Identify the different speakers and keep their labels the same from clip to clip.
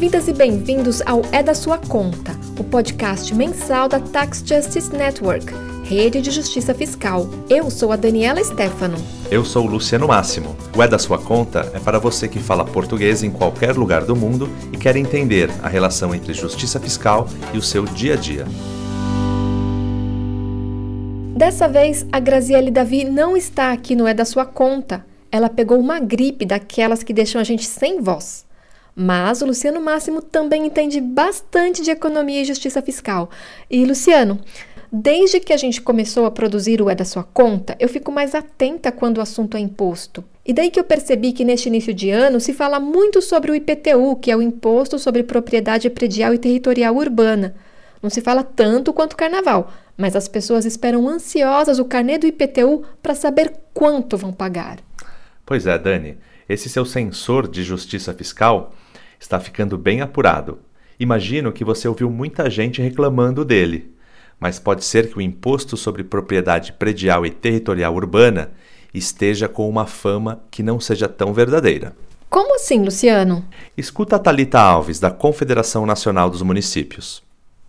Speaker 1: Bem-vindas e bem-vindos ao É da Sua Conta, o podcast mensal da Tax Justice Network, rede de justiça fiscal. Eu sou a Daniela Stefano.
Speaker 2: Eu sou o Luciano Máximo. O É da Sua Conta é para você que fala português em qualquer lugar do mundo e quer entender a relação entre justiça fiscal e o seu dia a dia.
Speaker 1: Dessa vez, a Graziele Davi não está aqui no É da Sua Conta. Ela pegou uma gripe daquelas que deixam a gente sem voz. Mas o Luciano Máximo também entende bastante de economia e justiça fiscal. E, Luciano, desde que a gente começou a produzir o É da Sua Conta, eu fico mais atenta quando o assunto é imposto. E daí que eu percebi que neste início de ano se fala muito sobre o IPTU, que é o Imposto sobre Propriedade Predial e Territorial Urbana. Não se fala tanto quanto o carnaval, mas as pessoas esperam ansiosas o carnê do IPTU para saber quanto vão pagar.
Speaker 2: Pois é, Dani, esse seu sensor de justiça fiscal Está ficando bem apurado. Imagino que você ouviu muita gente reclamando dele. Mas pode ser que o imposto sobre propriedade predial e territorial urbana esteja com uma fama que não seja tão verdadeira.
Speaker 3: Como assim, Luciano?
Speaker 2: Escuta a Talita Alves, da Confederação Nacional dos Municípios.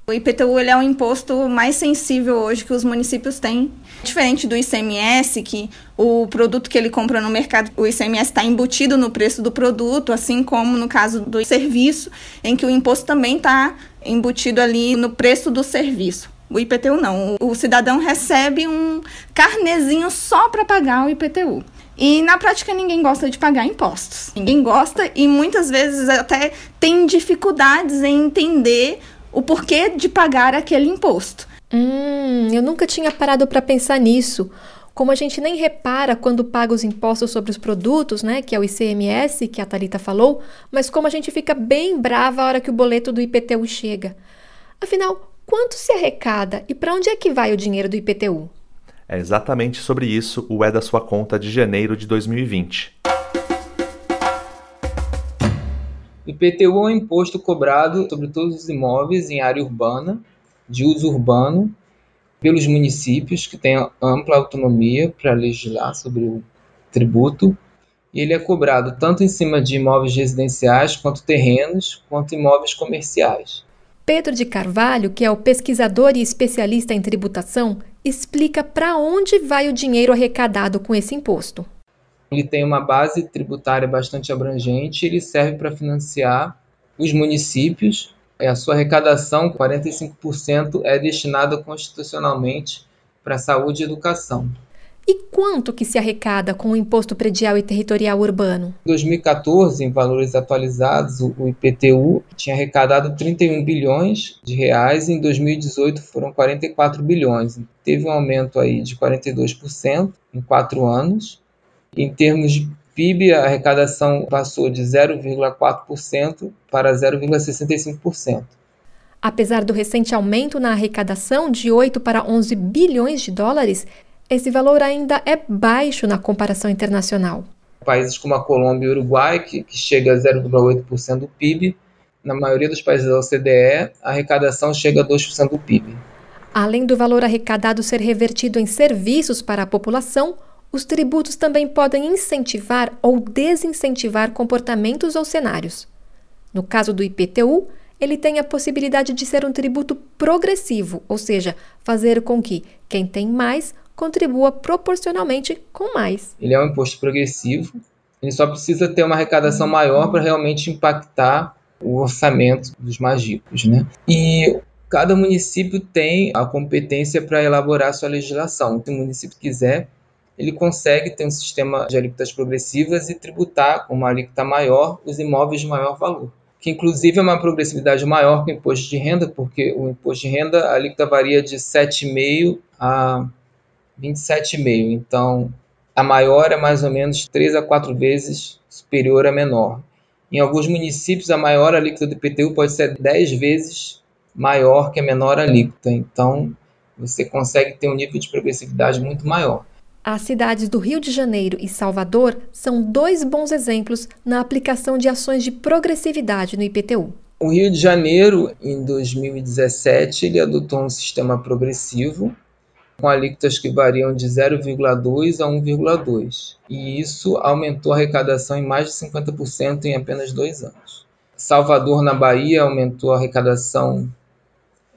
Speaker 3: O IPTU é o imposto mais sensível hoje que os municípios têm. Diferente do ICMS, que o produto que ele compra no mercado, o ICMS está embutido no preço do produto, assim como no caso do serviço, em que o imposto também está embutido ali no preço do serviço. O IPTU não. O cidadão recebe um carnezinho só para pagar o IPTU. E na prática ninguém gosta de pagar impostos. Ninguém gosta e muitas vezes até tem dificuldades em entender o porquê de pagar aquele imposto.
Speaker 1: Hum, eu nunca tinha parado para pensar nisso. Como a gente nem repara quando paga os impostos sobre os produtos, né, que é o ICMS que a Talita falou, mas como a gente fica bem brava a hora que o boleto do IPTU chega. Afinal, quanto se arrecada e para onde é que vai o dinheiro do IPTU?
Speaker 2: É exatamente sobre isso o É da Sua Conta de janeiro de 2020. IPTU é um
Speaker 4: imposto cobrado sobre todos os imóveis em área urbana, de uso urbano, pelos municípios, que têm ampla autonomia para legislar sobre o tributo. E ele é cobrado tanto em cima de imóveis residenciais, quanto terrenos, quanto imóveis comerciais.
Speaker 1: Pedro de Carvalho, que é o pesquisador e especialista em tributação, explica para onde vai o dinheiro arrecadado com esse imposto
Speaker 4: ele tem uma base tributária bastante abrangente, ele serve para financiar os municípios. É, a sua arrecadação, 45%, é destinada constitucionalmente para saúde e educação.
Speaker 1: E quanto que se arrecada com o imposto predial e territorial urbano?
Speaker 4: Em 2014, em valores atualizados, o IPTU tinha arrecadado 31 bilhões de reais, e em 2018 foram 44 bilhões. Teve um aumento aí de 42% em quatro anos. Em termos de PIB, a arrecadação passou de 0,4% para 0,65%.
Speaker 1: Apesar do recente aumento na arrecadação de 8 para 11 bilhões de dólares, esse valor ainda é baixo na comparação internacional.
Speaker 4: Países como a Colômbia e o Uruguai, que, que chega a 0,8% do PIB, na maioria dos países da OCDE, a arrecadação chega a 2% do PIB.
Speaker 1: Além do valor arrecadado ser revertido em serviços para a população, os tributos também podem incentivar ou desincentivar comportamentos ou cenários. No caso do IPTU, ele tem a possibilidade de ser um tributo progressivo, ou seja, fazer com que quem tem mais contribua proporcionalmente com mais.
Speaker 4: Ele é um imposto progressivo, ele só precisa ter uma arrecadação maior para realmente impactar o orçamento dos mais ricos, né? E cada município tem a competência para elaborar a sua legislação. Se o município quiser, ele consegue ter um sistema de alíquotas progressivas e tributar com uma alíquota maior os imóveis de maior valor. Que inclusive é uma progressividade maior que o imposto de renda, porque o imposto de renda a alíquota varia de 7,5 a 27,5. Então, a maior é mais ou menos 3 a 4 vezes superior à menor. Em alguns municípios, a maior alíquota do IPTU pode ser 10 vezes maior que a menor alíquota. Então, você consegue ter um nível de progressividade muito maior.
Speaker 1: As cidades do Rio de Janeiro e Salvador são dois bons exemplos na aplicação de ações de progressividade no IPTU.
Speaker 4: O Rio de Janeiro, em 2017, ele adotou um sistema progressivo com alíquotas que variam de 0,2 a 1,2, e isso aumentou a arrecadação em mais de 50% em apenas dois anos. Salvador, na Bahia, aumentou a arrecadação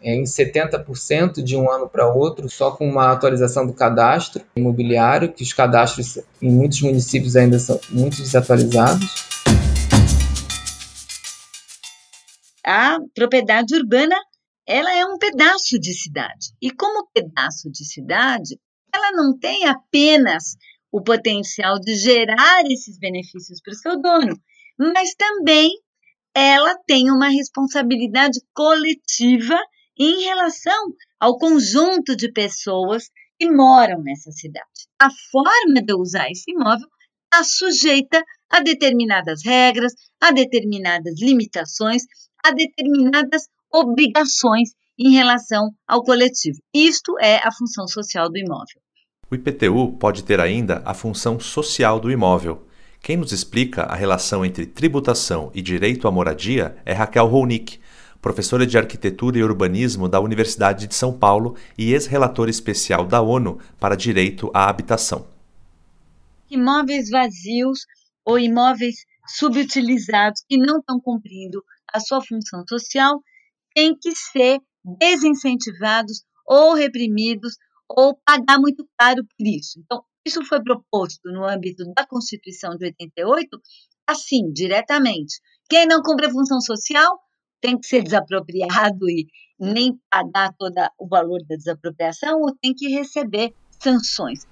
Speaker 4: em 70% de um ano para outro, só com uma atualização do cadastro imobiliário, que os cadastros em muitos municípios ainda são muito desatualizados.
Speaker 5: A propriedade urbana, ela é um pedaço de cidade. E como pedaço de cidade, ela não tem apenas o potencial de gerar esses benefícios para o seu dono, mas também ela tem uma responsabilidade coletiva em relação ao conjunto de pessoas que moram nessa cidade. A forma de usar esse imóvel está sujeita a determinadas regras, a determinadas limitações, a determinadas obrigações em relação ao coletivo. Isto é a função social do imóvel.
Speaker 2: O IPTU pode ter ainda a função social do imóvel. Quem nos explica a relação entre tributação e direito à moradia é Raquel Rounik, professora de Arquitetura e Urbanismo da Universidade de São Paulo e ex-relator especial da ONU para direito à habitação.
Speaker 5: Imóveis vazios ou imóveis subutilizados que não estão cumprindo a sua função social têm que ser desincentivados ou reprimidos ou pagar muito caro por isso. Então, isso foi proposto no âmbito da Constituição de 88, assim, diretamente. Quem não cumpre a função social tem que ser desapropriado e nem pagar todo o valor da desapropriação ou tem que receber sanções.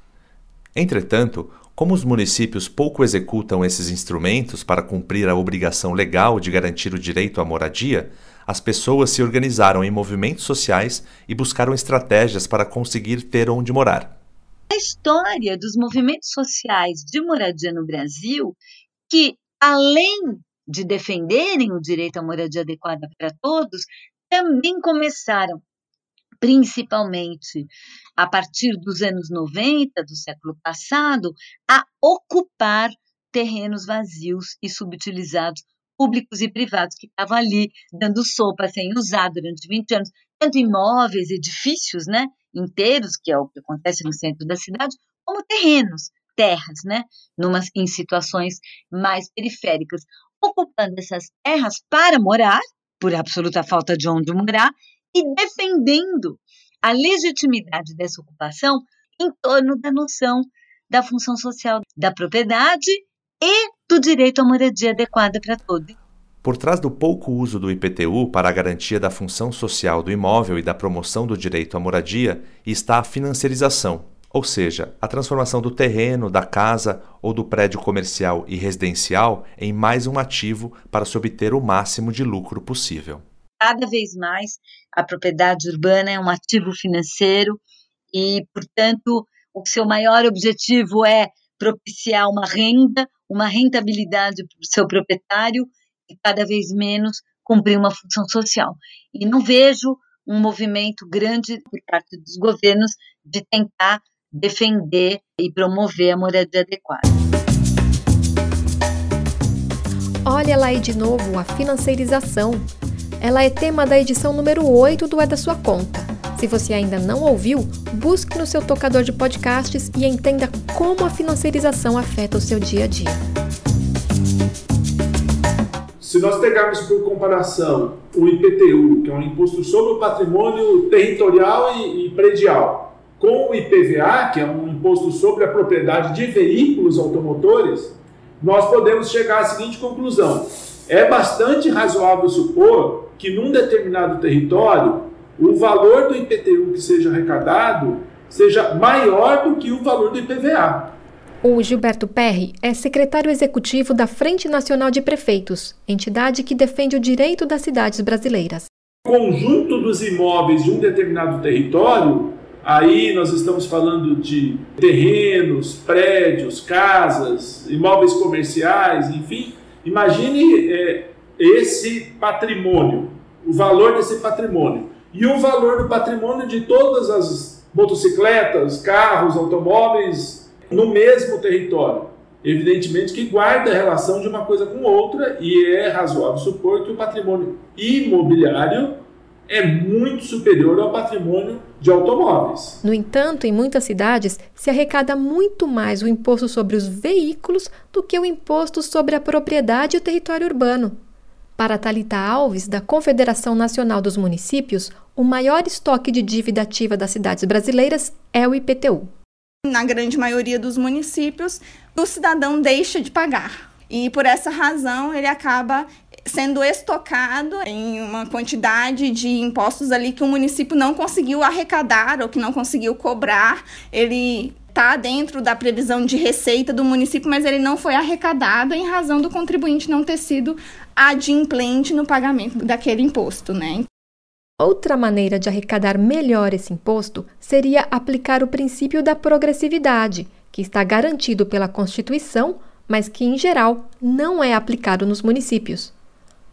Speaker 2: Entretanto, como os municípios pouco executam esses instrumentos para cumprir a obrigação legal de garantir o direito à moradia, as pessoas se organizaram em movimentos sociais e buscaram estratégias para conseguir ter onde morar.
Speaker 5: A história dos movimentos sociais de moradia no Brasil, que além de defenderem o direito à moradia adequada para todos, também começaram, principalmente a partir dos anos 90 do século passado, a ocupar terrenos vazios e subutilizados, públicos e privados, que estavam ali dando sopa sem usar durante 20 anos, tanto imóveis, edifícios né, inteiros, que é o que acontece no centro da cidade, como terrenos, terras, né, em situações mais periféricas ocupando essas terras para morar, por absoluta falta de onde morar, e defendendo a legitimidade dessa ocupação em torno da noção da função social da propriedade e do direito à moradia adequada para todos.
Speaker 2: Por trás do pouco uso do IPTU para a garantia da função social do imóvel e da promoção do direito à moradia está a financiarização, ou seja, a transformação do terreno, da casa ou do prédio comercial e residencial em mais um ativo para se obter o máximo de lucro possível.
Speaker 5: Cada vez mais, a propriedade urbana é um ativo financeiro e, portanto, o seu maior objetivo é propiciar uma renda, uma rentabilidade para o seu proprietário e cada vez menos cumprir uma função social. E não vejo um movimento grande por parte dos governos de tentar defender e promover a moradia adequada.
Speaker 1: Olha lá aí de novo a financeirização. Ela é tema da edição número 8 do É da Sua Conta. Se você ainda não ouviu, busque no seu tocador de podcasts e entenda como a financiarização afeta o seu dia a dia.
Speaker 6: Se nós pegarmos por comparação o IPTU, que é um imposto sobre o patrimônio territorial e, e predial, com o IPVA, que é um imposto sobre a propriedade de veículos automotores, nós podemos chegar à seguinte conclusão: é bastante razoável supor que num determinado território o valor do IPTU que seja arrecadado seja maior do que o valor do IPVA.
Speaker 1: O Gilberto Perry é secretário executivo da Frente Nacional de Prefeitos, entidade que defende o direito das cidades brasileiras.
Speaker 6: O conjunto dos imóveis de um determinado território Aí nós estamos falando de terrenos, prédios, casas, imóveis comerciais, enfim. Imagine é, esse patrimônio, o valor desse patrimônio e o valor do patrimônio de todas as motocicletas, carros, automóveis no mesmo território. Evidentemente que guarda a relação de uma coisa com outra e é razoável supor que o patrimônio imobiliário é muito superior ao patrimônio de automóveis.
Speaker 1: No entanto, em muitas cidades se arrecada muito mais o imposto sobre os veículos do que o imposto sobre a propriedade e o território urbano. Para Talita Alves, da Confederação Nacional dos Municípios, o maior estoque de dívida ativa das cidades
Speaker 3: brasileiras é o IPTU. Na grande maioria dos municípios, o cidadão deixa de pagar. E por essa razão, ele acaba sendo estocado em uma quantidade de impostos ali que o município não conseguiu arrecadar ou que não conseguiu cobrar. Ele está dentro da previsão de receita do município, mas ele não foi arrecadado em razão do contribuinte não ter sido adimplente no pagamento daquele imposto, né? Outra maneira de arrecadar melhor esse imposto
Speaker 1: seria aplicar o princípio da progressividade, que está garantido pela Constituição, mas que, em geral, não é aplicado nos municípios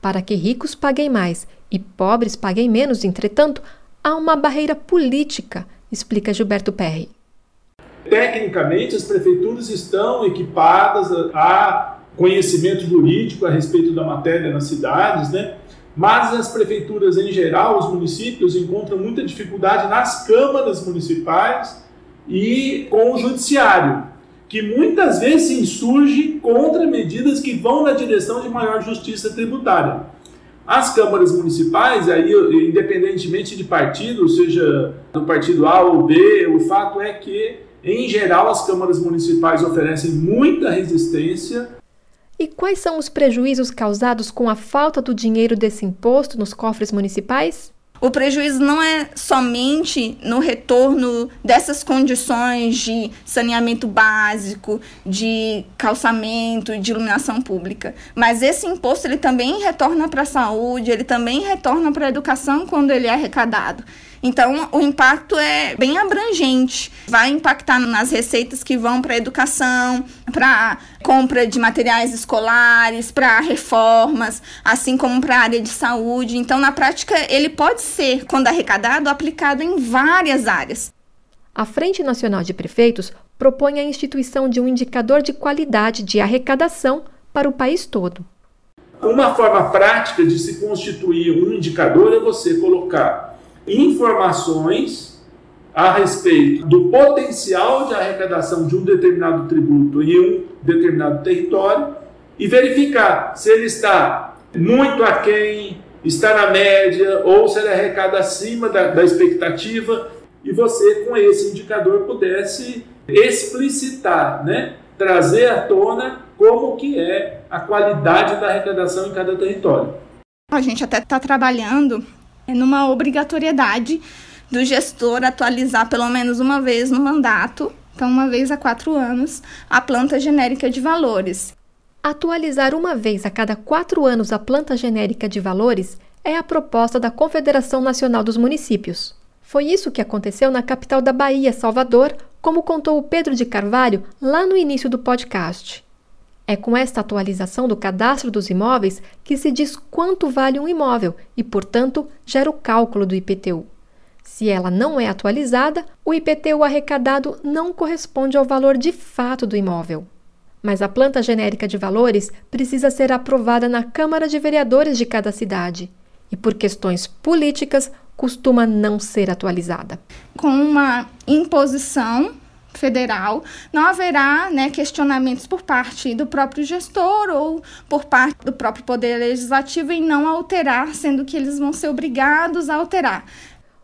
Speaker 1: para que ricos paguem mais e pobres paguem menos, entretanto, há uma barreira política, explica Gilberto Perry.
Speaker 6: Tecnicamente, as prefeituras estão equipadas a conhecimento jurídico a respeito da matéria nas cidades, né? mas as prefeituras em geral, os municípios, encontram muita dificuldade nas câmaras municipais e com o judiciário que muitas vezes se insurge contra medidas que vão na direção de maior justiça tributária. As câmaras municipais, aí, independentemente de partido, seja do partido A ou B, o fato é que, em geral, as câmaras municipais oferecem muita resistência.
Speaker 1: E quais são os prejuízos causados com a falta do dinheiro desse
Speaker 3: imposto nos cofres municipais? O prejuízo não é somente no retorno dessas condições de saneamento básico, de calçamento, de iluminação pública, mas esse imposto ele também retorna para a saúde, ele também retorna para a educação quando ele é arrecadado. Então, o impacto é bem abrangente. Vai impactar nas receitas que vão para a educação, para compra de materiais escolares, para reformas, assim como para a área de saúde. Então, na prática, ele pode ser, quando arrecadado, aplicado em várias áreas.
Speaker 1: A Frente Nacional de Prefeitos propõe a instituição de um indicador de qualidade de arrecadação para o país todo.
Speaker 6: Uma forma prática de se constituir um indicador é você colocar informações a respeito do potencial de arrecadação de um determinado tributo em um determinado território e verificar se ele está muito aquém, está na média ou se ele arrecada acima da, da expectativa e você com esse indicador pudesse explicitar, né, trazer à tona como que é a qualidade da arrecadação em cada território.
Speaker 3: A gente até está trabalhando é numa obrigatoriedade do gestor atualizar pelo menos uma vez no mandato, então uma vez a quatro anos, a planta genérica de valores. Atualizar uma vez a cada quatro anos a planta genérica de valores
Speaker 1: é a proposta da Confederação Nacional dos Municípios. Foi isso que aconteceu na capital da Bahia, Salvador, como contou o Pedro de Carvalho lá no início do podcast. É com esta atualização do cadastro dos imóveis que se diz quanto vale um imóvel e, portanto, gera o cálculo do IPTU. Se ela não é atualizada, o IPTU arrecadado não corresponde ao valor de fato do imóvel. Mas a planta genérica de valores precisa ser aprovada na Câmara de Vereadores de cada cidade e, por questões políticas, costuma não ser atualizada.
Speaker 3: Com uma imposição federal, não haverá né, questionamentos por parte do próprio gestor ou por parte do próprio Poder Legislativo em não alterar, sendo que eles vão ser obrigados a alterar.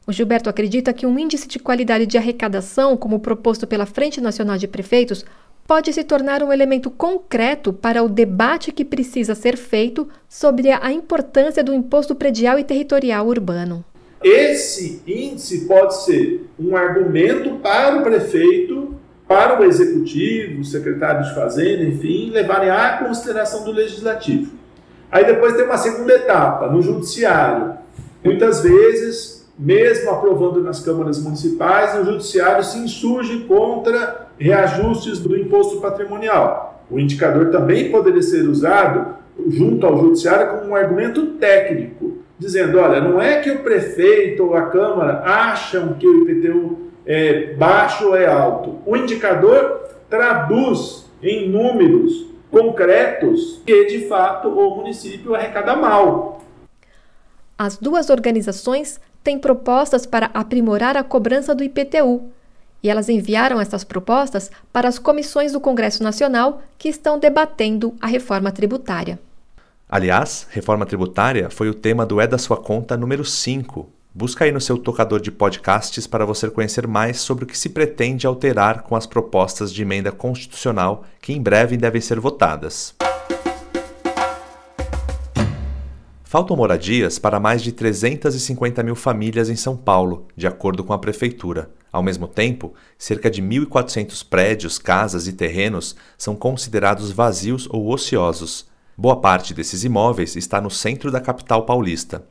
Speaker 3: O Gilberto acredita que um índice de qualidade de
Speaker 1: arrecadação, como proposto pela Frente Nacional de Prefeitos, pode se tornar um elemento concreto para o debate que precisa ser feito sobre a importância do imposto predial e territorial urbano.
Speaker 6: Esse índice pode ser um argumento para o prefeito, para o executivo, secretário de fazenda, enfim, levarem à consideração do legislativo. Aí depois tem uma segunda etapa, no judiciário. Muitas vezes, mesmo aprovando nas câmaras municipais, o judiciário se insurge contra reajustes do imposto patrimonial. O indicador também poderia ser usado junto ao judiciário como um argumento técnico dizendo: olha, não é que o prefeito ou a Câmara acham que o IPTU é baixo ou é alto. O indicador traduz em números concretos que, de fato, o município arrecada mal.
Speaker 1: As duas organizações têm propostas para aprimorar a cobrança do IPTU. E elas enviaram essas propostas para as comissões do Congresso Nacional que estão debatendo a reforma tributária.
Speaker 2: Aliás, reforma tributária foi o tema do É da Sua Conta número 5. Busca aí no seu tocador de podcasts para você conhecer mais sobre o que se pretende alterar com as propostas de emenda constitucional que em breve devem ser votadas. Faltam moradias para mais de 350 mil famílias em São Paulo, de acordo com a Prefeitura. Ao mesmo tempo, cerca de 1.400 prédios, casas e terrenos são considerados vazios ou ociosos. Boa parte desses imóveis está no centro da capital paulista.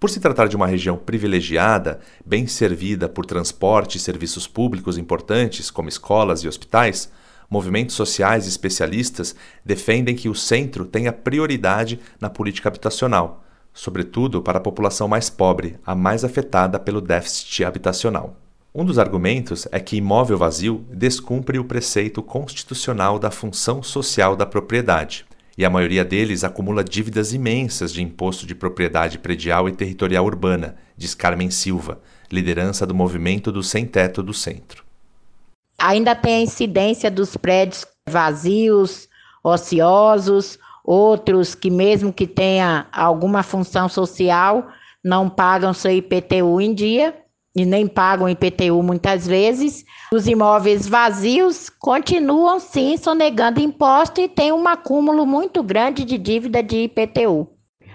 Speaker 2: Por se tratar de uma região privilegiada, bem servida por transporte e serviços públicos importantes, como escolas e hospitais, movimentos sociais e especialistas defendem que o centro tenha prioridade na política habitacional, sobretudo para a população mais pobre, a mais afetada pelo déficit habitacional. Um dos argumentos é que imóvel vazio descumpre o preceito constitucional da função social da propriedade e a maioria deles acumula dívidas imensas de imposto de propriedade predial e territorial urbana, diz Carmen Silva, liderança do movimento do Sem Teto do Centro.
Speaker 1: Ainda tem a incidência dos prédios vazios, ociosos, outros que, mesmo que tenha alguma função social, não pagam seu IPTU em dia e nem pagam IPTU muitas vezes. Os imóveis vazios continuam sim sonegando imposto e tem um acúmulo muito grande de dívida de IPTU.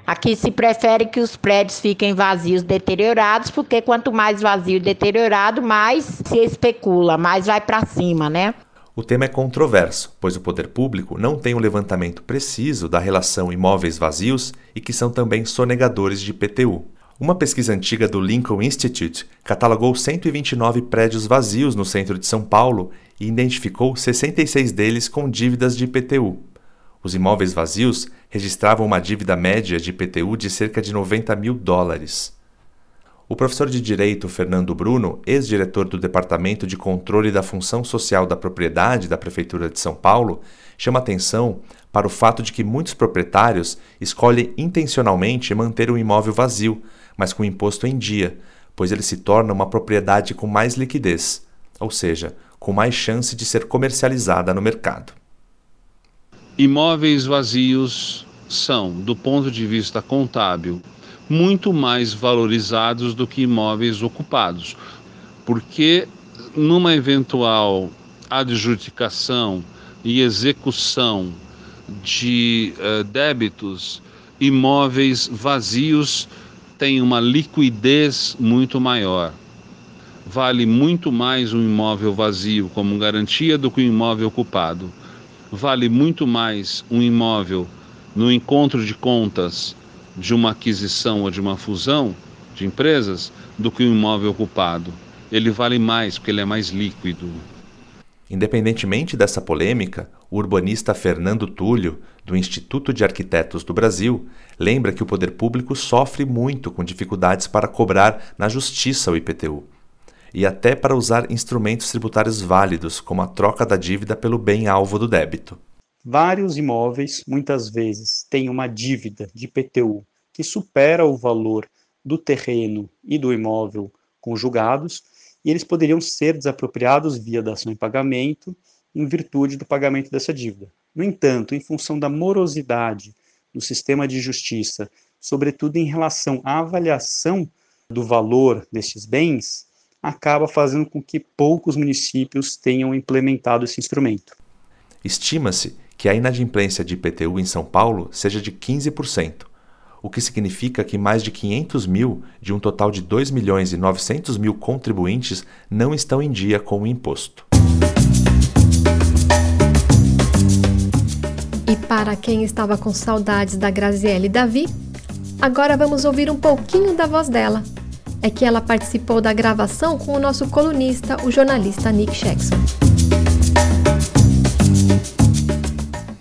Speaker 1: Aqui se prefere que os prédios fiquem vazios, deteriorados, porque quanto mais vazio e deteriorado, mais se especula, mais vai para cima, né?
Speaker 2: O tema é controverso, pois o poder público não tem um levantamento preciso da relação imóveis vazios e que são também sonegadores de IPTU. Uma pesquisa antiga do Lincoln Institute catalogou 129 prédios vazios no centro de São Paulo e identificou 66 deles com dívidas de IPTU. Os imóveis vazios registravam uma dívida média de IPTU de cerca de 90 mil dólares. O professor de Direito Fernando Bruno, ex-diretor do Departamento de Controle da Função Social da Propriedade da Prefeitura de São Paulo, chama atenção para o fato de que muitos proprietários escolhem intencionalmente manter um imóvel vazio mas com imposto em dia, pois ele se torna uma propriedade com mais liquidez, ou seja, com mais chance de ser comercializada no mercado. Imóveis vazios são, do ponto de vista contábil, muito mais valorizados do que imóveis ocupados, porque numa eventual adjudicação e execução de uh, débitos, imóveis vazios tem uma liquidez muito maior. Vale muito mais um imóvel vazio como garantia do que um imóvel ocupado. Vale muito mais um imóvel no encontro de contas de uma aquisição ou de uma fusão de empresas do que um imóvel ocupado. Ele vale mais porque ele é mais líquido. Independentemente dessa polêmica, o urbanista Fernando Túlio, do Instituto de Arquitetos do Brasil, lembra que o poder público sofre muito com dificuldades para cobrar na justiça o IPTU e até para usar instrumentos tributários válidos, como a troca da dívida pelo bem-alvo do débito. Vários imóveis, muitas vezes, têm uma dívida de IPTU que supera o valor do terreno e do imóvel conjugados, e eles poderiam ser desapropriados via dação em pagamento em virtude do pagamento dessa dívida. No entanto, em função da morosidade do sistema de justiça, sobretudo em relação à avaliação do valor destes bens, acaba fazendo com que poucos municípios tenham implementado esse instrumento. Estima-se que a inadimplência de IPTU em São Paulo seja de 15%, o que significa que mais de 500 mil de um total de 2 milhões e 900 mil contribuintes não estão em dia com o imposto.
Speaker 1: E para quem estava com saudades da Graziele Davi, agora vamos ouvir um pouquinho da voz dela. É que ela participou da gravação com o nosso colunista, o jornalista Nick Jackson.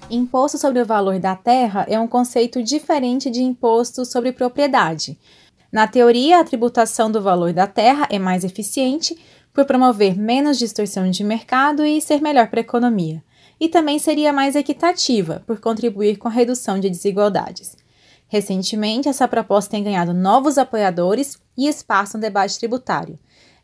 Speaker 7: Imposto sobre o valor da terra é um conceito diferente de imposto sobre propriedade. Na teoria, a tributação do valor da terra é mais eficiente por promover menos distorção de mercado e ser melhor para a economia e também seria mais equitativa, por contribuir com a redução de desigualdades. Recentemente, essa proposta tem ganhado novos apoiadores e espaço no debate tributário.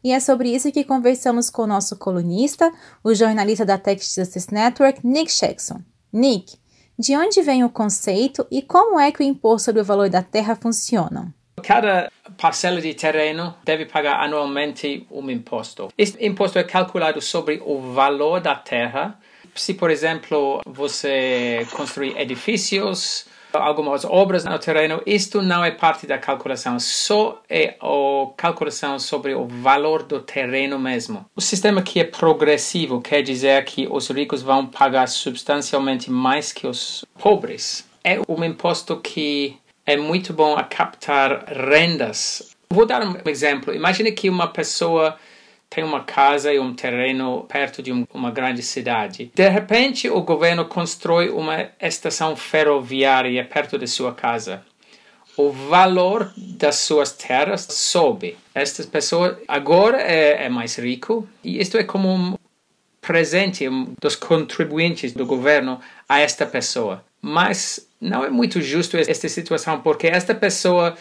Speaker 7: E é sobre isso que conversamos com o nosso colunista, o jornalista da Tech Justice Network, Nick Jackson. Nick, de onde vem o conceito e como é que o imposto sobre o valor da terra funciona?
Speaker 8: Cada parcela de terreno deve pagar anualmente um imposto. Esse imposto é calculado sobre o valor da terra se, por exemplo, você construir edifícios, algumas obras no terreno, isto não é parte da calculação, só é a calculação sobre o valor do terreno mesmo. O sistema que é progressivo quer dizer que os ricos vão pagar substancialmente mais que os pobres. É um imposto que é muito bom a captar rendas. Vou dar um exemplo. Imagine que uma pessoa tem uma casa e um terreno perto de uma grande cidade. De repente, o governo constrói uma estação ferroviária perto de sua casa. O valor das suas terras sobe. Estas pessoas agora é, é mais rico e isto é como um presente dos contribuintes do governo a esta pessoa. Mas não é muito justo esta situação porque esta pessoa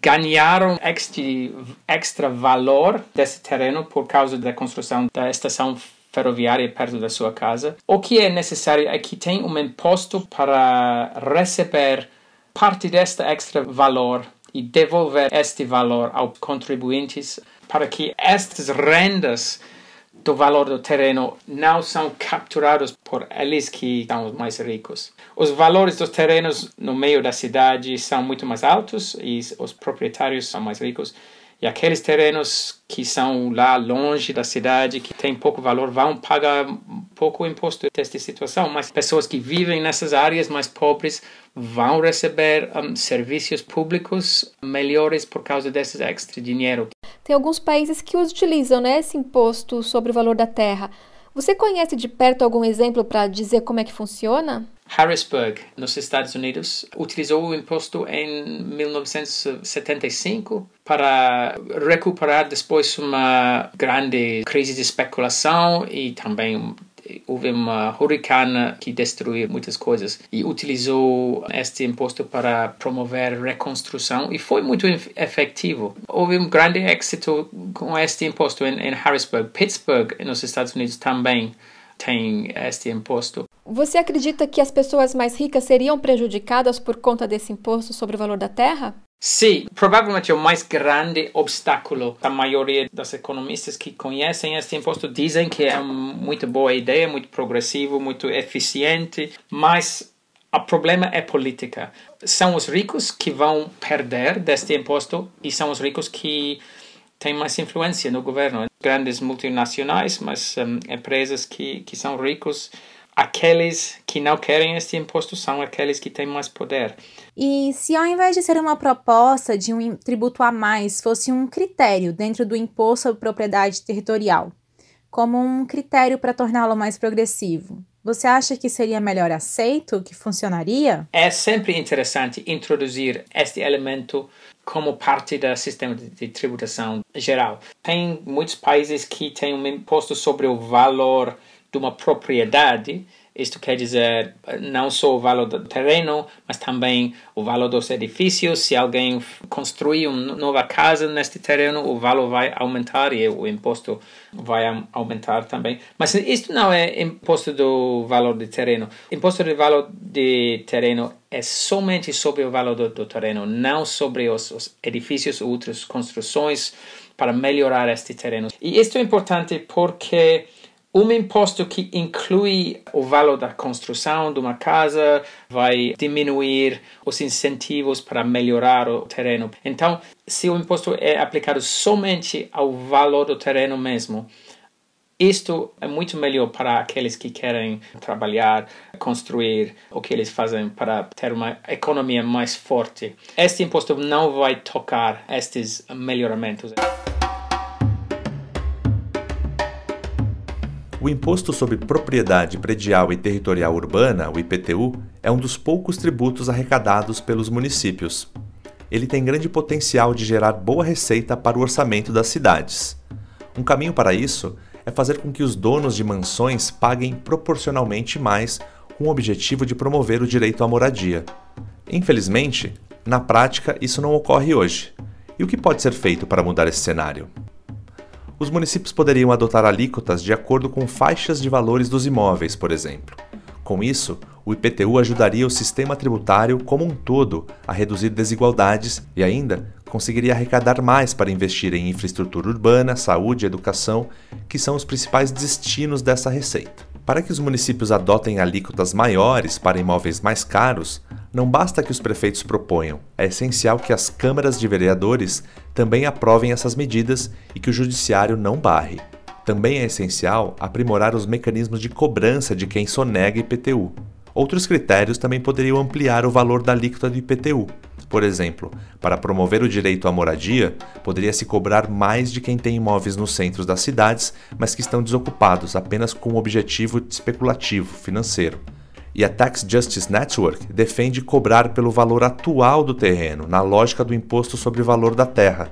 Speaker 8: ganharam este extra valor desse terreno por causa da construção da estação ferroviária perto da sua casa. O que é necessário é que tenha um imposto para receber parte deste extra valor e devolver este valor aos contribuintes para que estas rendas do valor do terreno não são capturados por eles que são os mais ricos. Os valores dos terrenos no meio da cidade são muito mais altos e os proprietários são mais ricos. E aqueles terrenos que são lá longe da cidade, que tem pouco valor, vão pagar pouco imposto desta situação, mas pessoas que vivem nessas áreas mais pobres vão receber um, serviços públicos melhores por causa desse extra dinheiro.
Speaker 1: Tem alguns países que utilizam né, esse imposto sobre o valor da terra você conhece de perto algum exemplo para dizer como é que funciona?
Speaker 8: Harrisburg, nos Estados Unidos, utilizou o imposto em 1975 para recuperar depois uma grande crise de especulação e também houve uma hurricane que destruiu muitas coisas e utilizou este imposto para promover reconstrução e foi muito efetivo. Houve um grande êxito com este imposto em, em Harrisburg. Pittsburgh, nos Estados Unidos, também tem este imposto.
Speaker 1: Você acredita que as pessoas mais ricas seriam prejudicadas por conta desse imposto sobre o valor da terra?
Speaker 8: Sim, provavelmente o mais grande obstáculo da maioria das economistas que conhecem este imposto dizem que é uma muito boa ideia, muito progressivo, muito eficiente, mas o problema é política. São os ricos que vão perder deste imposto e são os ricos que têm mais influência no governo. Grandes multinacionais, mas um, ehm, empresas que, que são ricos aqueles que não querem este imposto são aqueles que têm mais poder.
Speaker 7: E se ao invés de ser uma proposta de um tributo a mais fosse um critério dentro do imposto sobre propriedade territorial, como um critério para torná-lo mais progressivo, você acha que seria melhor aceito, que funcionaria?
Speaker 8: É sempre interessante introduzir este elemento como parte do sistema de tributação geral. Tem muitos países que têm um imposto sobre o valor de uma propriedade, isto quer dizer não só o valor do terreno, mas também o valor dos edifícios. Se alguém construir uma nova casa neste terreno, o valor vai aumentar e o imposto vai aumentar também. Mas isto não é imposto do valor do terreno. Imposto do valor do terreno é somente sobre o valor do, do terreno, não sobre os, os edifícios ou outras construções para melhorar este terreno. E isto é importante porque um imposto que inclui o valor da construção de uma casa vai diminuir os incentivos para melhorar o terreno. Então, se o imposto é aplicado somente ao valor do terreno mesmo, isto é muito melhor para aqueles que querem trabalhar, construir o que eles fazem para ter uma economia mais forte. Este imposto não vai tocar estes melhoramentos.
Speaker 2: O Imposto sobre Propriedade Predial e Territorial Urbana, o IPTU, é um dos poucos tributos arrecadados pelos municípios. Ele tem grande potencial de gerar boa receita para o orçamento das cidades. Um caminho para isso é fazer com que os donos de mansões paguem proporcionalmente mais, com o objetivo de promover o direito à moradia. Infelizmente, na prática, isso não ocorre hoje. E o que pode ser feito para mudar esse cenário? os municípios poderiam adotar alíquotas de acordo com faixas de valores dos imóveis, por exemplo. Com isso, o IPTU ajudaria o sistema tributário como um todo a reduzir desigualdades e ainda conseguiria arrecadar mais para investir em infraestrutura urbana, saúde e educação, que são os principais destinos dessa receita. Para que os municípios adotem alíquotas maiores para imóveis mais caros, não basta que os prefeitos proponham, é essencial que as câmaras de vereadores também aprovem essas medidas e que o judiciário não barre. Também é essencial aprimorar os mecanismos de cobrança de quem sonega IPTU. Outros critérios também poderiam ampliar o valor da alíquota do IPTU, por exemplo, para promover o direito à moradia, poderia se cobrar mais de quem tem imóveis nos centros das cidades, mas que estão desocupados apenas com o um objetivo especulativo, financeiro. E a Tax Justice Network defende cobrar pelo valor atual do terreno, na lógica do imposto sobre o valor da terra,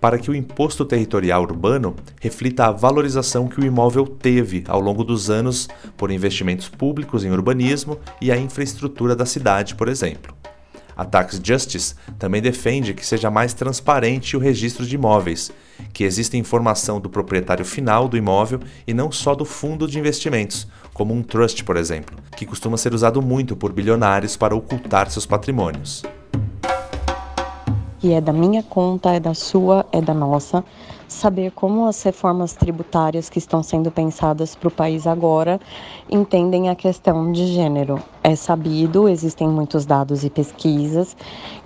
Speaker 2: para que o imposto territorial urbano reflita a valorização que o imóvel teve ao longo dos anos por investimentos públicos em urbanismo e a infraestrutura da cidade, por exemplo. A Tax Justice também defende que seja mais transparente o registro de imóveis, que exista informação do proprietário final do imóvel e não só do fundo de investimentos, como um trust, por exemplo, que costuma ser usado muito por bilionários para ocultar seus patrimônios.
Speaker 3: E é da minha conta, é da sua, é da nossa saber como as reformas tributárias que estão sendo pensadas para o país agora entendem a questão de gênero. É sabido, existem muitos dados e pesquisas,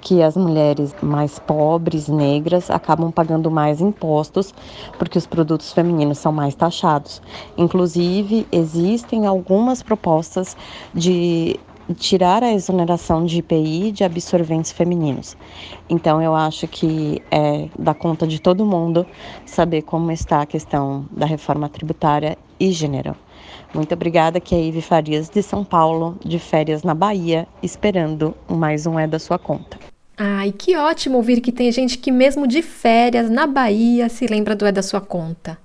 Speaker 3: que as mulheres mais pobres, negras, acabam pagando mais impostos porque os produtos femininos são mais taxados. Inclusive, existem algumas propostas de tirar a exoneração de IPI de absorventes femininos. Então, eu acho que é da conta de todo mundo saber como está a questão da reforma tributária e gênero. Muito obrigada, que é Ive Farias de São Paulo, de férias na Bahia, esperando mais um É da Sua Conta.
Speaker 1: Ai, que ótimo ouvir que tem gente que, mesmo de férias na Bahia, se lembra do É da Sua Conta.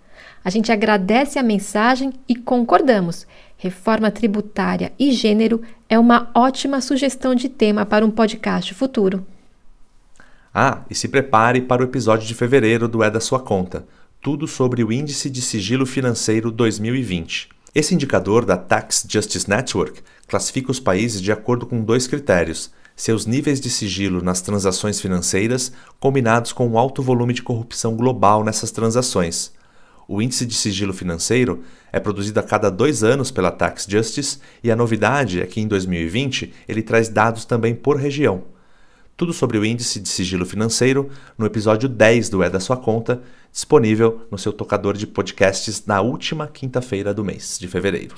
Speaker 1: A gente agradece a mensagem e concordamos reforma tributária e gênero é uma ótima sugestão de tema para um podcast futuro.
Speaker 2: Ah, e se prepare para o episódio de fevereiro do É da Sua Conta tudo sobre o Índice de Sigilo Financeiro 2020. Esse indicador da Tax Justice Network classifica os países de acordo com dois critérios: seus níveis de sigilo nas transações financeiras, combinados com o um alto volume de corrupção global nessas transações. O índice de sigilo financeiro é produzido a cada dois anos pela Tax Justice e a novidade é que em 2020 ele traz dados também por região. Tudo sobre o índice de sigilo financeiro no episódio 10 do É da Sua Conta, disponível no seu tocador de podcasts na última quinta-feira do mês de fevereiro.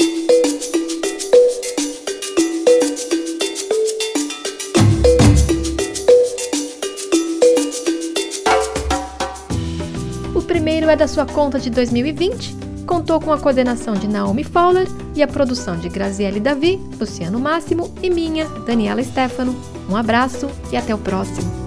Speaker 1: é da sua conta de 2020, contou com a coordenação de Naomi Fowler e a produção de Graziele Davi, Luciano Máximo e minha, Daniela Stefano. Um abraço e até o próximo!